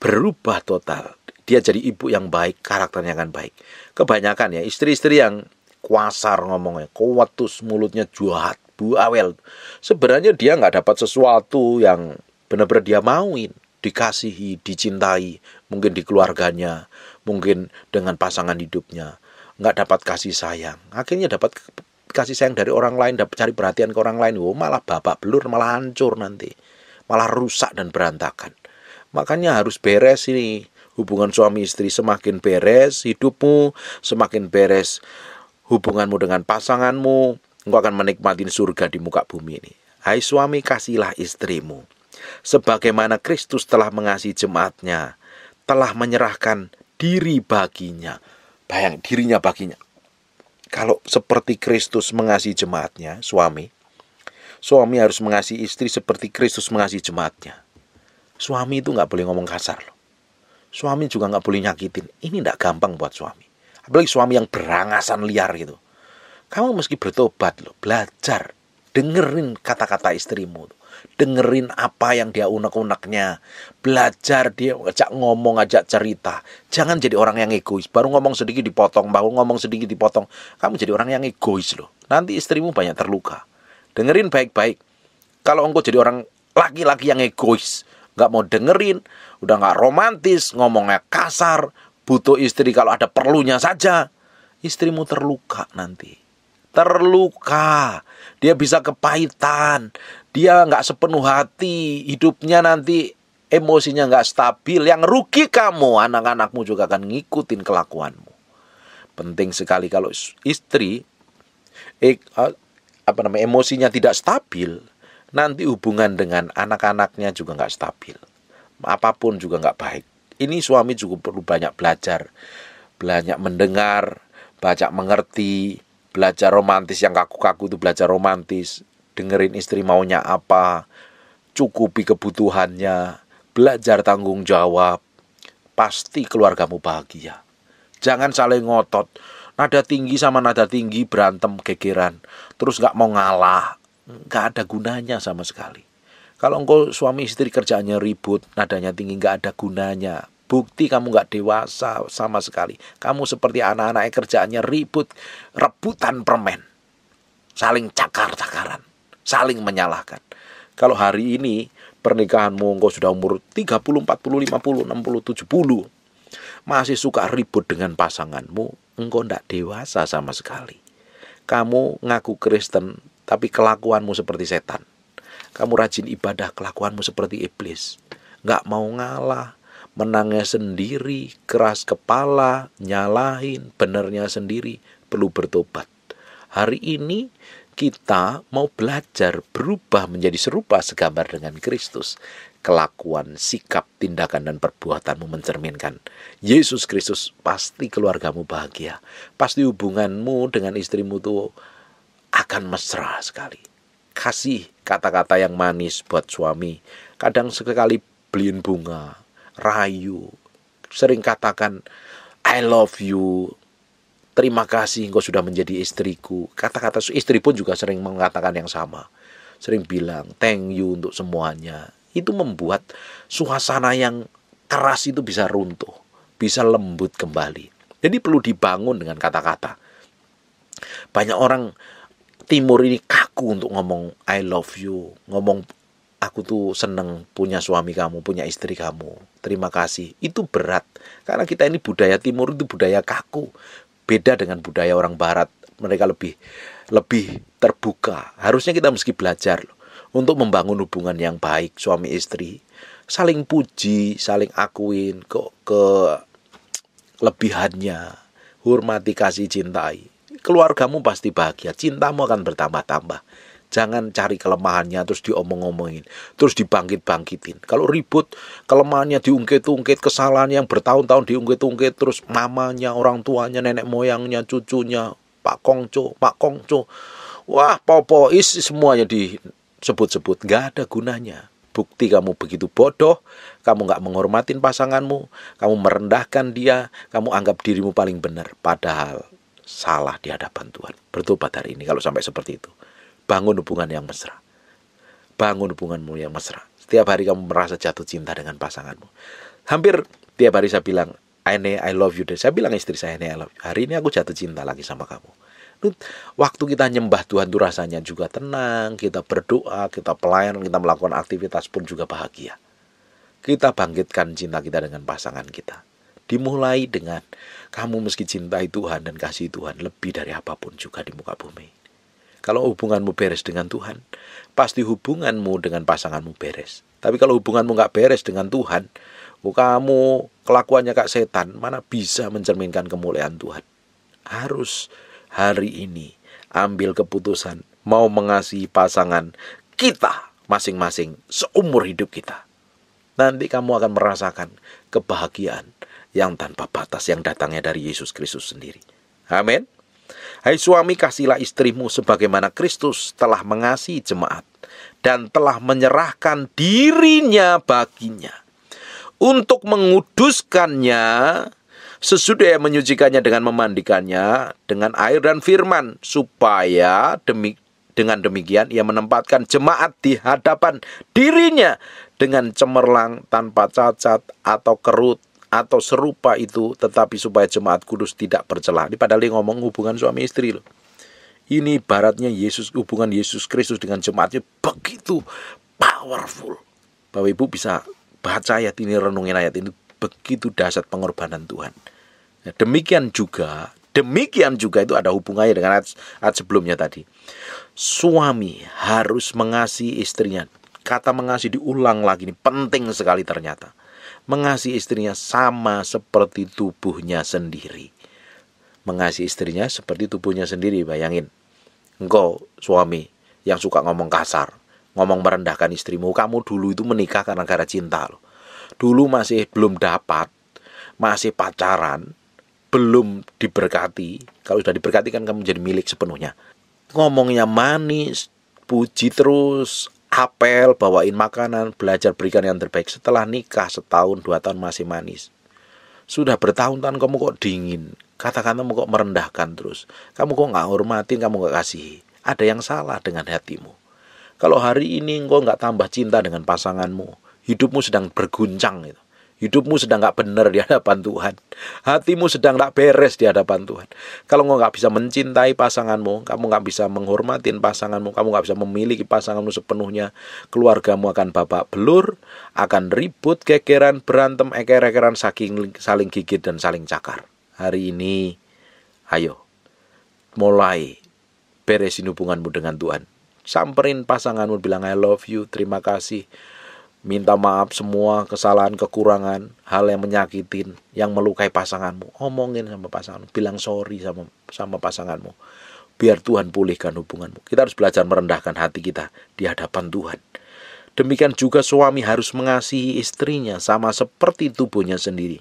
berubah total dia jadi ibu yang baik, karakternya akan baik. Kebanyakan ya istri-istri yang kuasar ngomongnya, kuat tuh mulutnya jahat, bu awel. Sebenarnya dia nggak dapat sesuatu yang benar-benar dia mauin, dikasihi, dicintai, mungkin di keluarganya, mungkin dengan pasangan hidupnya, nggak dapat kasih sayang. Akhirnya dapat kasih sayang dari orang lain, dapat cari perhatian ke orang lain, oh malah babak belur, malah hancur nanti, malah rusak dan berantakan. Makanya harus beres ini hubungan suami istri semakin beres, hidupmu semakin beres, hubunganmu dengan pasanganmu, engkau akan menikmati surga di muka bumi ini. Hai suami, kasihilah istrimu. Sebagaimana Kristus telah mengasihi jemaatnya, telah menyerahkan diri baginya. Bayang dirinya baginya. Kalau seperti Kristus mengasihi jemaatnya, suami, suami harus mengasihi istri seperti Kristus mengasihi jemaatnya. Suami itu nggak boleh ngomong kasar loh. Suami juga nggak boleh nyakitin. Ini nggak gampang buat suami. Apalagi suami yang berangasan liar gitu. Kamu meski bertobat loh, belajar. Dengerin kata-kata istrimu. Dengerin apa yang dia unek-uneknya. Belajar dia ajak ngomong, ajak cerita. Jangan jadi orang yang egois. Baru ngomong sedikit dipotong, baru ngomong sedikit dipotong. Kamu jadi orang yang egois loh. Nanti istrimu banyak terluka. Dengerin baik-baik. Kalau engkau jadi orang laki-laki yang egois, nggak mau dengerin, udah nggak romantis, ngomongnya kasar, butuh istri kalau ada perlunya saja. Istrimu terluka nanti. Terluka. Dia bisa kepahitan. Dia nggak sepenuh hati. Hidupnya nanti emosinya nggak stabil. Yang rugi kamu. Anak-anakmu juga akan ngikutin kelakuanmu. Penting sekali kalau istri eh, apa namanya emosinya tidak stabil nanti hubungan dengan anak-anaknya juga nggak stabil. Apapun juga nggak baik. Ini suami juga perlu banyak belajar, banyak mendengar, banyak mengerti, belajar romantis yang kaku-kaku itu belajar romantis, dengerin istri maunya apa, cukupi kebutuhannya, belajar tanggung jawab, pasti keluargamu bahagia. Jangan saling ngotot, nada tinggi sama nada tinggi berantem kekiran, terus nggak mau ngalah, nggak ada gunanya sama sekali. Kalau engkau suami istri kerjaannya ribut, nadanya tinggi, nggak ada gunanya. Bukti kamu nggak dewasa sama sekali. Kamu seperti anak-anak yang kerjaannya ribut, rebutan permen. Saling cakar-cakaran, saling menyalahkan. Kalau hari ini pernikahanmu engkau sudah umur 30, 40, 50, 60, 70. Masih suka ribut dengan pasanganmu, engkau tidak dewasa sama sekali. Kamu ngaku Kristen, tapi kelakuanmu seperti setan. Kamu rajin ibadah, kelakuanmu seperti iblis. Gak mau ngalah, menangnya sendiri, keras kepala, nyalahin, benernya sendiri, perlu bertobat. Hari ini kita mau belajar berubah menjadi serupa segambar dengan Kristus. Kelakuan, sikap, tindakan, dan perbuatanmu mencerminkan Yesus Kristus. Pasti keluargamu bahagia, pasti hubunganmu dengan istrimu tuh akan mesra sekali. Kasih kata-kata yang manis buat suami. Kadang sekali beliin bunga, rayu, sering katakan I love you, terima kasih engkau sudah menjadi istriku. Kata-kata istri pun juga sering mengatakan yang sama. Sering bilang thank you untuk semuanya. Itu membuat suasana yang keras itu bisa runtuh, bisa lembut kembali. Jadi perlu dibangun dengan kata-kata. Banyak orang timur ini kaku untuk ngomong I love you, ngomong aku tuh seneng punya suami kamu, punya istri kamu. Terima kasih. Itu berat karena kita ini budaya timur itu budaya kaku. Beda dengan budaya orang barat. Mereka lebih lebih terbuka. Harusnya kita meski belajar loh untuk membangun hubungan yang baik suami istri. Saling puji, saling akuin ke, ke lebihannya. Hormati kasih cintai keluargamu pasti bahagia, cintamu akan bertambah-tambah. Jangan cari kelemahannya terus diomong-omongin, terus dibangkit-bangkitin. Kalau ribut, kelemahannya diungkit-ungkit, kesalahan yang bertahun-tahun diungkit-ungkit terus mamanya, orang tuanya, nenek moyangnya, cucunya, Pak Kongco, Pak Kongco. Wah, Popo is semuanya disebut-sebut, nggak ada gunanya. Bukti kamu begitu bodoh, kamu nggak menghormatin pasanganmu, kamu merendahkan dia, kamu anggap dirimu paling benar. Padahal salah di hadapan Tuhan. Bertobat hari ini kalau sampai seperti itu. Bangun hubungan yang mesra. Bangun hubunganmu yang mesra. Setiap hari kamu merasa jatuh cinta dengan pasanganmu. Hampir tiap hari saya bilang, Ane, I love you. saya bilang istri saya, Ane, I love you. Hari ini aku jatuh cinta lagi sama kamu. Waktu kita nyembah Tuhan tuh rasanya juga tenang, kita berdoa, kita pelayanan, kita melakukan aktivitas pun juga bahagia. Kita bangkitkan cinta kita dengan pasangan kita Dimulai dengan kamu meski cintai Tuhan dan kasih Tuhan lebih dari apapun juga di muka bumi. Kalau hubunganmu beres dengan Tuhan, pasti hubunganmu dengan pasanganmu beres. Tapi kalau hubunganmu nggak beres dengan Tuhan, oh, kamu kelakuannya kak setan, mana bisa mencerminkan kemuliaan Tuhan. Harus hari ini ambil keputusan mau mengasihi pasangan kita masing-masing seumur hidup kita. Nanti kamu akan merasakan kebahagiaan yang tanpa batas yang datangnya dari Yesus Kristus sendiri. Amin. Hai suami, kasihlah istrimu sebagaimana Kristus telah mengasihi jemaat dan telah menyerahkan dirinya baginya untuk menguduskannya sesudah menyucikannya dengan memandikannya dengan air dan firman supaya demi dengan demikian ia menempatkan jemaat di hadapan dirinya dengan cemerlang tanpa cacat atau kerut atau serupa itu tetapi supaya jemaat kudus tidak bercelah. Ini padahal dia ngomong hubungan suami istri loh. Ini baratnya Yesus hubungan Yesus Kristus dengan jemaatnya begitu powerful. Bapak Ibu bisa baca ayat ini, renungin ayat ini begitu dasar pengorbanan Tuhan. Nah, demikian juga, demikian juga itu ada hubungannya dengan ayat, ayat sebelumnya tadi. Suami harus mengasihi istrinya. Kata mengasihi diulang lagi ini penting sekali ternyata mengasihi istrinya sama seperti tubuhnya sendiri. Mengasihi istrinya seperti tubuhnya sendiri, bayangin. Engkau suami yang suka ngomong kasar, ngomong merendahkan istrimu, kamu dulu itu menikah karena gara cinta loh. Dulu masih belum dapat, masih pacaran, belum diberkati. Kalau sudah diberkati kan kamu jadi milik sepenuhnya. Ngomongnya manis, puji terus, apel, bawain makanan, belajar berikan yang terbaik. Setelah nikah setahun, dua tahun masih manis. Sudah bertahun-tahun kamu kok dingin. Kata-kata kamu kok merendahkan terus. Kamu kok nggak hormatin, kamu nggak kasih Ada yang salah dengan hatimu. Kalau hari ini engkau nggak tambah cinta dengan pasanganmu, hidupmu sedang berguncang gitu. Hidupmu sedang nggak benar di hadapan Tuhan. Hatimu sedang nggak beres di hadapan Tuhan. Kalau kamu nggak bisa mencintai pasanganmu, kamu nggak bisa menghormatin pasanganmu, kamu nggak bisa memiliki pasanganmu sepenuhnya, keluargamu akan babak belur, akan ribut, kekeran, berantem, eker-ekeran, saking saling gigit dan saling cakar. Hari ini, ayo, mulai beresin hubunganmu dengan Tuhan. Samperin pasanganmu bilang I love you, terima kasih Minta maaf semua kesalahan, kekurangan, hal yang menyakitin, yang melukai pasanganmu. Omongin sama pasanganmu, bilang sorry sama sama pasanganmu. Biar Tuhan pulihkan hubunganmu. Kita harus belajar merendahkan hati kita di hadapan Tuhan. Demikian juga suami harus mengasihi istrinya sama seperti tubuhnya sendiri.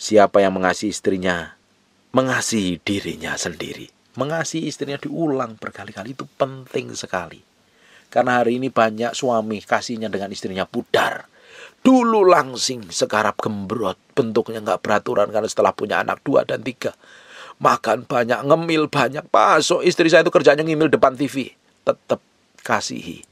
Siapa yang mengasihi istrinya, mengasihi dirinya sendiri. Mengasihi istrinya diulang berkali-kali itu penting sekali. Karena hari ini banyak suami kasihnya dengan istrinya pudar. Dulu langsing, sekarang gembrot. Bentuknya nggak beraturan karena setelah punya anak dua dan tiga. Makan banyak, ngemil banyak. Pasok istri saya itu kerjanya ngemil depan TV. Tetap kasihi.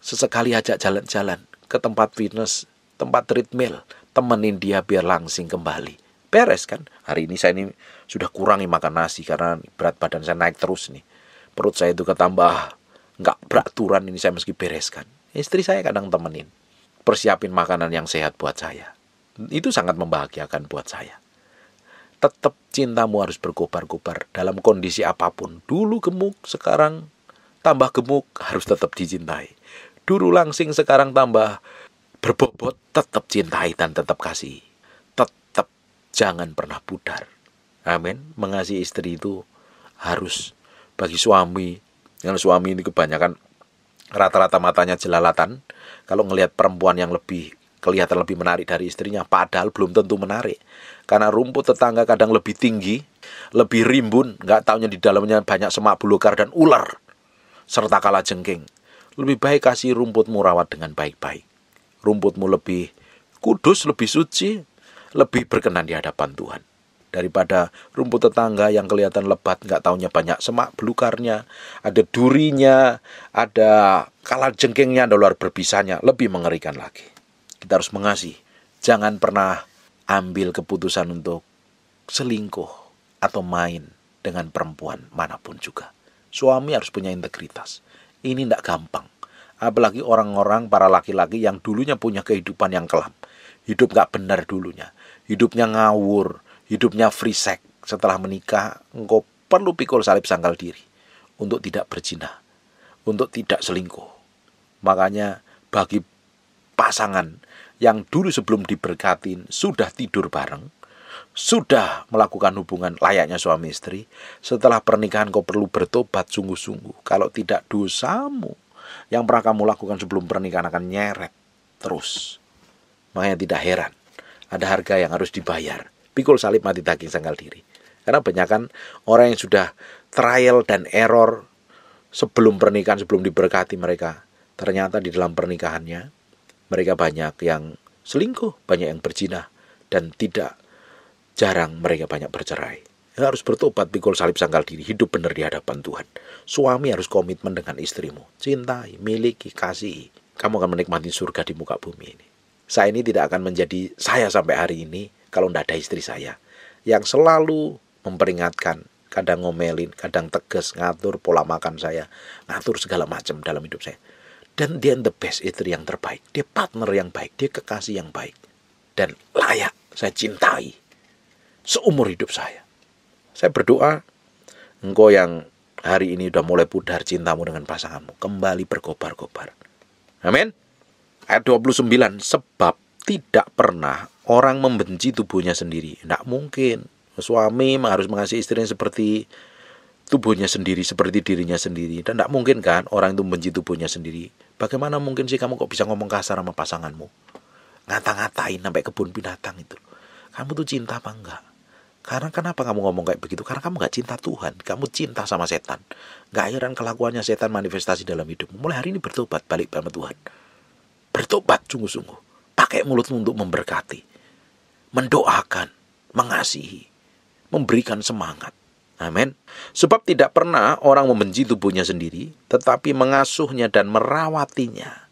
Sesekali ajak jalan-jalan ke tempat fitness, tempat treadmill. Temenin dia biar langsing kembali beres kan hari ini saya ini sudah kurangi makan nasi karena berat badan saya naik terus nih perut saya itu ketambah nggak beraturan ini saya mesti bereskan. Istri saya kadang temenin, persiapin makanan yang sehat buat saya. Itu sangat membahagiakan buat saya. Tetap cintamu harus berkobar-kobar dalam kondisi apapun. Dulu gemuk, sekarang tambah gemuk harus tetap dicintai. Dulu langsing, sekarang tambah berbobot, tetap cintai dan tetap kasih. Tetap jangan pernah pudar. Amin. Mengasihi istri itu harus bagi suami yang suami ini kebanyakan rata-rata matanya jelalatan kalau ngelihat perempuan yang lebih kelihatan lebih menarik dari istrinya padahal belum tentu menarik karena rumput tetangga kadang lebih tinggi lebih rimbun nggak tahunya di dalamnya banyak semak belukar dan ular serta kala jengking lebih baik kasih rumputmu rawat dengan baik-baik rumputmu lebih kudus lebih suci lebih berkenan di hadapan Tuhan daripada rumput tetangga yang kelihatan lebat nggak taunya banyak semak belukarnya ada durinya ada kalah jengkingnya ada luar berbisanya lebih mengerikan lagi kita harus mengasihi jangan pernah ambil keputusan untuk selingkuh atau main dengan perempuan manapun juga suami harus punya integritas ini tidak gampang apalagi orang-orang para laki-laki yang dulunya punya kehidupan yang kelam hidup nggak benar dulunya hidupnya ngawur hidupnya free sex setelah menikah engkau perlu pikul salib sangkal diri untuk tidak berzina, untuk tidak selingkuh. Makanya bagi pasangan yang dulu sebelum diberkatin sudah tidur bareng, sudah melakukan hubungan layaknya suami istri, setelah pernikahan kau perlu bertobat sungguh-sungguh. Kalau tidak dosamu yang pernah kamu lakukan sebelum pernikahan akan nyeret terus. Makanya tidak heran ada harga yang harus dibayar pikul salib mati daging sangkal diri. Karena banyak kan orang yang sudah trial dan error sebelum pernikahan, sebelum diberkati mereka. Ternyata di dalam pernikahannya mereka banyak yang selingkuh, banyak yang berjinah dan tidak jarang mereka banyak bercerai. Dia harus bertobat pikul salib sangkal diri, hidup benar di hadapan Tuhan. Suami harus komitmen dengan istrimu, cintai, miliki, kasihi. Kamu akan menikmati surga di muka bumi ini saya ini tidak akan menjadi saya sampai hari ini kalau tidak ada istri saya yang selalu memperingatkan kadang ngomelin, kadang tegas, ngatur pola makan saya, ngatur segala macam dalam hidup saya. Dan dia the best istri yang terbaik, dia partner yang baik, dia kekasih yang baik. Dan layak saya cintai seumur hidup saya. Saya berdoa, engkau yang hari ini sudah mulai pudar cintamu dengan pasanganmu, kembali berkobar-kobar. Amin. Ayat 29, sebab tidak pernah orang membenci tubuhnya sendiri. Tidak mungkin. Suami harus mengasihi istrinya seperti tubuhnya sendiri, seperti dirinya sendiri. Dan tidak mungkin kan orang itu membenci tubuhnya sendiri. Bagaimana mungkin sih kamu kok bisa ngomong kasar sama pasanganmu? Ngata-ngatain sampai kebun binatang itu. Kamu tuh cinta apa enggak? Karena kenapa kamu ngomong kayak begitu? Karena kamu gak cinta Tuhan, kamu cinta sama setan. Gak heran kelakuannya setan manifestasi dalam hidupmu. Mulai hari ini bertobat, balik sama Tuhan. Bertobat sungguh-sungguh. Pakai mulutmu untuk memberkati mendoakan, mengasihi, memberikan semangat. Amin. Sebab tidak pernah orang membenci tubuhnya sendiri, tetapi mengasuhnya dan merawatinya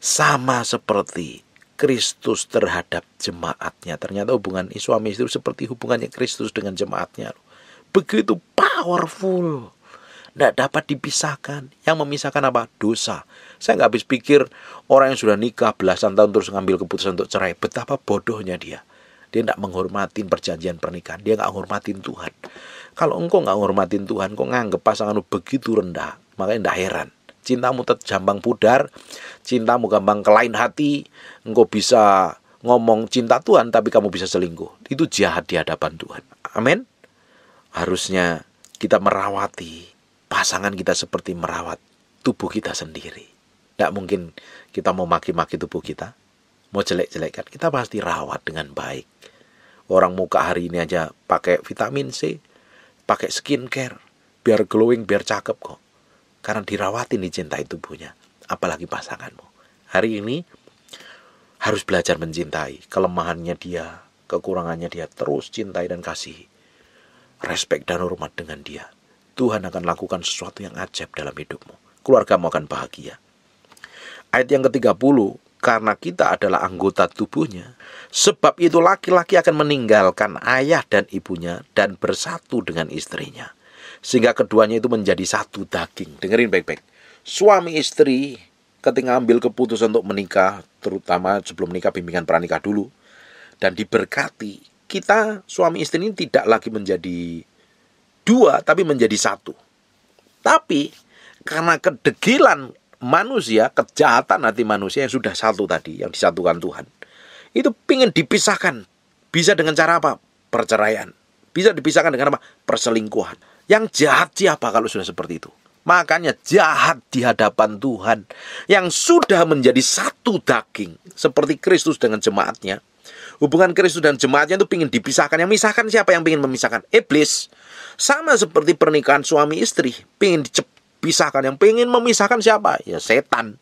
sama seperti Kristus terhadap jemaatnya. Ternyata hubungan suami istri seperti hubungannya Kristus dengan jemaatnya. Begitu powerful. Tidak dapat dipisahkan. Yang memisahkan apa? Dosa. Saya nggak habis pikir orang yang sudah nikah belasan tahun terus ngambil keputusan untuk cerai. Betapa bodohnya dia. Dia tidak menghormatin perjanjian pernikahan. Dia nggak hormatin Tuhan. Kalau engkau nggak hormatin Tuhan, kok nganggep pasanganmu begitu rendah. Makanya tidak heran. Cintamu terjambang pudar, cintamu gampang kelain hati, engkau bisa ngomong cinta Tuhan tapi kamu bisa selingkuh. Itu jahat di hadapan Tuhan. Amin. Harusnya kita merawati pasangan kita seperti merawat tubuh kita sendiri. Tidak mungkin kita mau maki-maki tubuh kita, mau jelek-jelekkan. Kita pasti rawat dengan baik. Orang muka hari ini aja pakai vitamin C, pakai skincare, biar glowing, biar cakep kok. Karena dirawatin, dicintai tubuhnya, apalagi pasanganmu. Hari ini harus belajar mencintai kelemahannya dia, kekurangannya dia, terus cintai dan kasihi. Respek dan hormat dengan dia. Tuhan akan lakukan sesuatu yang ajaib dalam hidupmu. Keluarga Keluargamu akan bahagia. Ayat yang ke-30 karena kita adalah anggota tubuhnya. Sebab itu laki-laki akan meninggalkan ayah dan ibunya dan bersatu dengan istrinya. Sehingga keduanya itu menjadi satu daging. Dengerin baik-baik. Suami istri ketika ambil keputusan untuk menikah, terutama sebelum menikah bimbingan pranikah dulu, dan diberkati, kita suami istri ini tidak lagi menjadi dua, tapi menjadi satu. Tapi karena kedegilan manusia, kejahatan hati manusia yang sudah satu tadi, yang disatukan Tuhan. Itu pingin dipisahkan. Bisa dengan cara apa? Perceraian. Bisa dipisahkan dengan apa? Perselingkuhan. Yang jahat siapa kalau sudah seperti itu? Makanya jahat di hadapan Tuhan yang sudah menjadi satu daging seperti Kristus dengan jemaatnya. Hubungan Kristus dan jemaatnya itu ingin dipisahkan. Yang misahkan siapa yang ingin memisahkan? Iblis. Sama seperti pernikahan suami istri, ingin dicep pisahkan yang pengen memisahkan siapa ya setan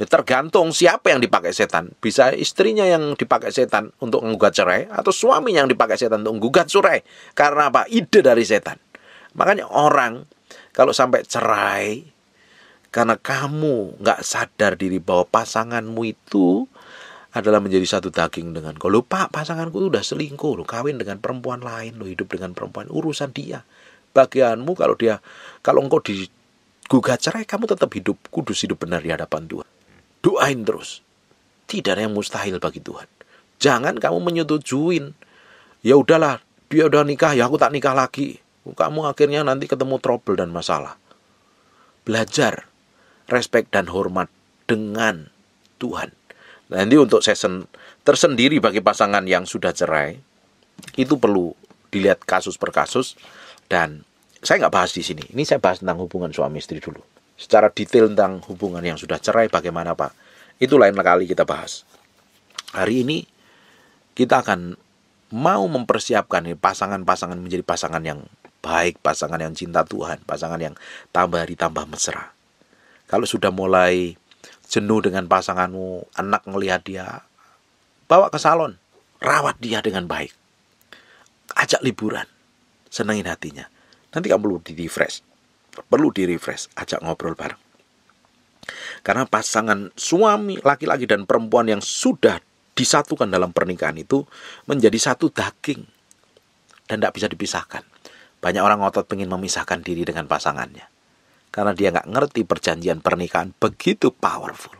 ya, tergantung siapa yang dipakai setan bisa istrinya yang dipakai setan untuk menggugat cerai atau suami yang dipakai setan untuk menggugat cerai karena apa ide dari setan makanya orang kalau sampai cerai karena kamu nggak sadar diri bahwa pasanganmu itu adalah menjadi satu daging dengan kau. lupa Pak, pasanganku itu udah selingkuh, lo kawin dengan perempuan lain, lo hidup dengan perempuan, urusan dia. Bagianmu kalau dia kalau engkau gugat cerai kamu tetap hidup kudus hidup benar di hadapan Tuhan. Doain terus. Tidak ada yang mustahil bagi Tuhan. Jangan kamu menyetujuin. Ya udahlah, dia udah nikah, ya aku tak nikah lagi. Kamu akhirnya nanti ketemu trouble dan masalah. Belajar respek dan hormat dengan Tuhan. Nanti untuk season tersendiri bagi pasangan yang sudah cerai, itu perlu dilihat kasus per kasus dan saya nggak bahas di sini. Ini saya bahas tentang hubungan suami istri dulu. Secara detail tentang hubungan yang sudah cerai bagaimana Pak. Itu lain kali kita bahas. Hari ini kita akan mau mempersiapkan pasangan-pasangan menjadi pasangan yang baik, pasangan yang cinta Tuhan, pasangan yang tambah hari tambah mesra. Kalau sudah mulai jenuh dengan pasanganmu, anak ngelihat dia, bawa ke salon, rawat dia dengan baik. Ajak liburan, senengin hatinya Nanti kamu perlu di refresh. Perlu di refresh, ajak ngobrol bareng. Karena pasangan suami laki-laki dan perempuan yang sudah disatukan dalam pernikahan itu menjadi satu daging dan tidak bisa dipisahkan. Banyak orang ngotot pengen memisahkan diri dengan pasangannya karena dia nggak ngerti perjanjian pernikahan begitu powerful.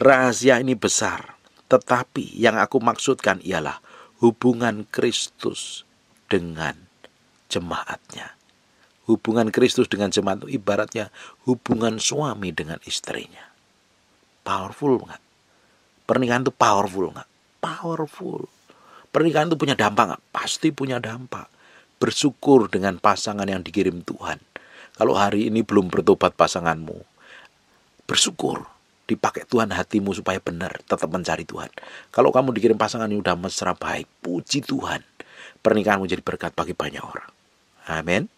Rahasia ini besar, tetapi yang aku maksudkan ialah hubungan Kristus dengan jemaatnya. Hubungan Kristus dengan jemaat itu ibaratnya hubungan suami dengan istrinya. Powerful enggak? Pernikahan itu powerful nggak? Powerful. Pernikahan itu punya dampak enggak? Pasti punya dampak. Bersyukur dengan pasangan yang dikirim Tuhan. Kalau hari ini belum bertobat pasanganmu, bersyukur dipakai Tuhan hatimu supaya benar tetap mencari Tuhan. Kalau kamu dikirim pasangan yang udah mesra baik, puji Tuhan. Pernikahanmu jadi berkat bagi banyak orang. Amin.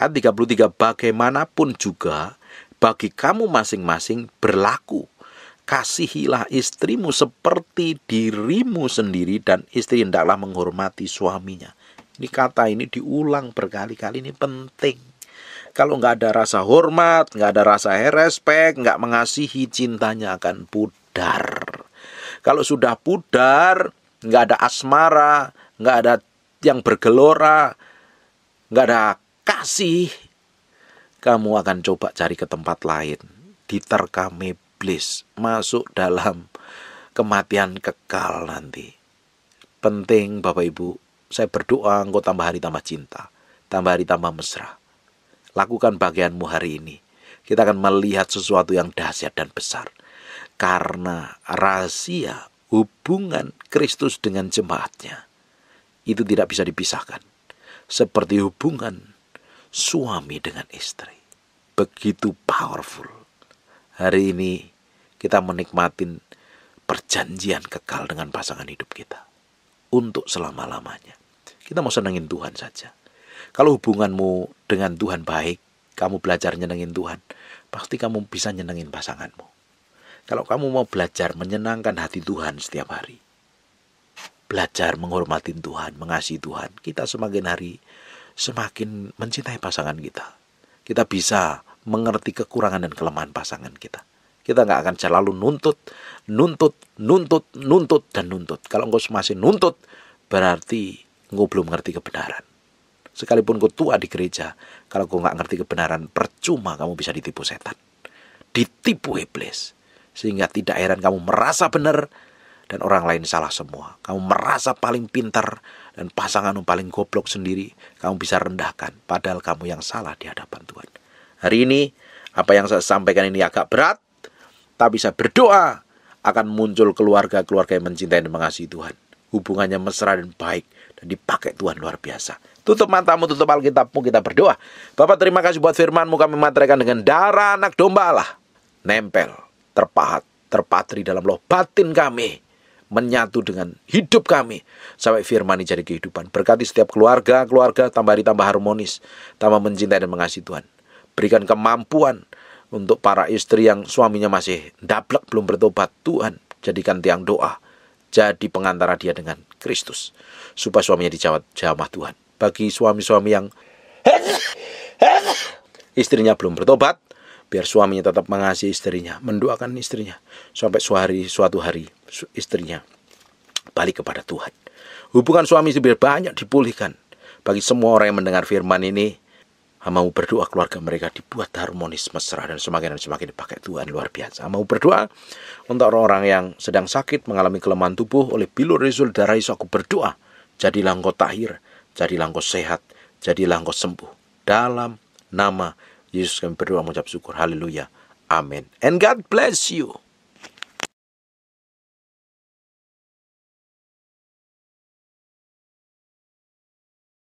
Ayat 33 bagaimanapun juga bagi kamu masing-masing berlaku kasihilah istrimu seperti dirimu sendiri dan istri hendaklah menghormati suaminya. Ini kata ini diulang berkali-kali ini penting. Kalau nggak ada rasa hormat, nggak ada rasa respect, nggak mengasihi cintanya akan pudar. Kalau sudah pudar, nggak ada asmara, nggak ada yang bergelora, nggak ada kasih, kamu akan coba cari ke tempat lain, diterkam iblis, masuk dalam kematian kekal nanti. Penting Bapak Ibu, saya berdoa engkau tambah hari tambah cinta, tambah hari tambah mesra. Lakukan bagianmu hari ini. Kita akan melihat sesuatu yang dahsyat dan besar. Karena rahasia hubungan Kristus dengan jemaatnya itu tidak bisa dipisahkan seperti hubungan suami dengan istri. Begitu powerful. Hari ini kita menikmati perjanjian kekal dengan pasangan hidup kita. Untuk selama-lamanya. Kita mau senengin Tuhan saja. Kalau hubunganmu dengan Tuhan baik, kamu belajar nyenengin Tuhan, pasti kamu bisa nyenengin pasanganmu. Kalau kamu mau belajar menyenangkan hati Tuhan setiap hari, belajar menghormati Tuhan, mengasihi Tuhan, kita semakin hari semakin mencintai pasangan kita. Kita bisa mengerti kekurangan dan kelemahan pasangan kita. Kita nggak akan selalu nuntut, nuntut, nuntut, nuntut, dan nuntut. Kalau engkau masih nuntut, berarti engkau belum mengerti kebenaran. Sekalipun kau tua di gereja, kalau kau nggak ngerti kebenaran, percuma kamu bisa ditipu setan. Ditipu iblis. Sehingga tidak heran kamu merasa benar, dan orang lain salah semua. Kamu merasa paling pintar dan pasanganmu paling goblok sendiri. Kamu bisa rendahkan padahal kamu yang salah di hadapan Tuhan. Hari ini apa yang saya sampaikan ini agak berat, tapi saya berdoa akan muncul keluarga-keluarga yang mencintai dan mengasihi Tuhan. Hubungannya mesra dan baik dan dipakai Tuhan luar biasa. Tutup matamu, tutup Alkitabmu, kita berdoa. Bapak terima kasih buat firmanmu kami materaikan dengan darah anak domba Allah. Nempel, terpahat, terpatri dalam loh batin kami menyatu dengan hidup kami sampai firman ini jadi kehidupan. Berkati setiap keluarga, keluarga tambah hari tambah harmonis, tambah mencintai dan mengasihi Tuhan. Berikan kemampuan untuk para istri yang suaminya masih daplek belum bertobat. Tuhan jadikan tiang doa jadi pengantara dia dengan Kristus supaya suaminya dijawab jamah Tuhan. Bagi suami-suami yang istrinya belum bertobat, biar suaminya tetap mengasihi istrinya, mendoakan istrinya sampai suatu hari, suatu hari istrinya balik kepada Tuhan. Hubungan suami istri banyak dipulihkan. Bagi semua orang yang mendengar firman ini, mau berdoa keluarga mereka dibuat harmonis mesra dan semakin dan semakin dipakai Tuhan luar biasa. Mau berdoa untuk orang-orang yang sedang sakit mengalami kelemahan tubuh oleh pilu risul darah isu, aku berdoa. Jadilah engkau tahir, jadilah engkau sehat, jadilah engkau sembuh. Dalam nama Yesus kami berdoa mengucap syukur. Haleluya. Amin. And God bless you.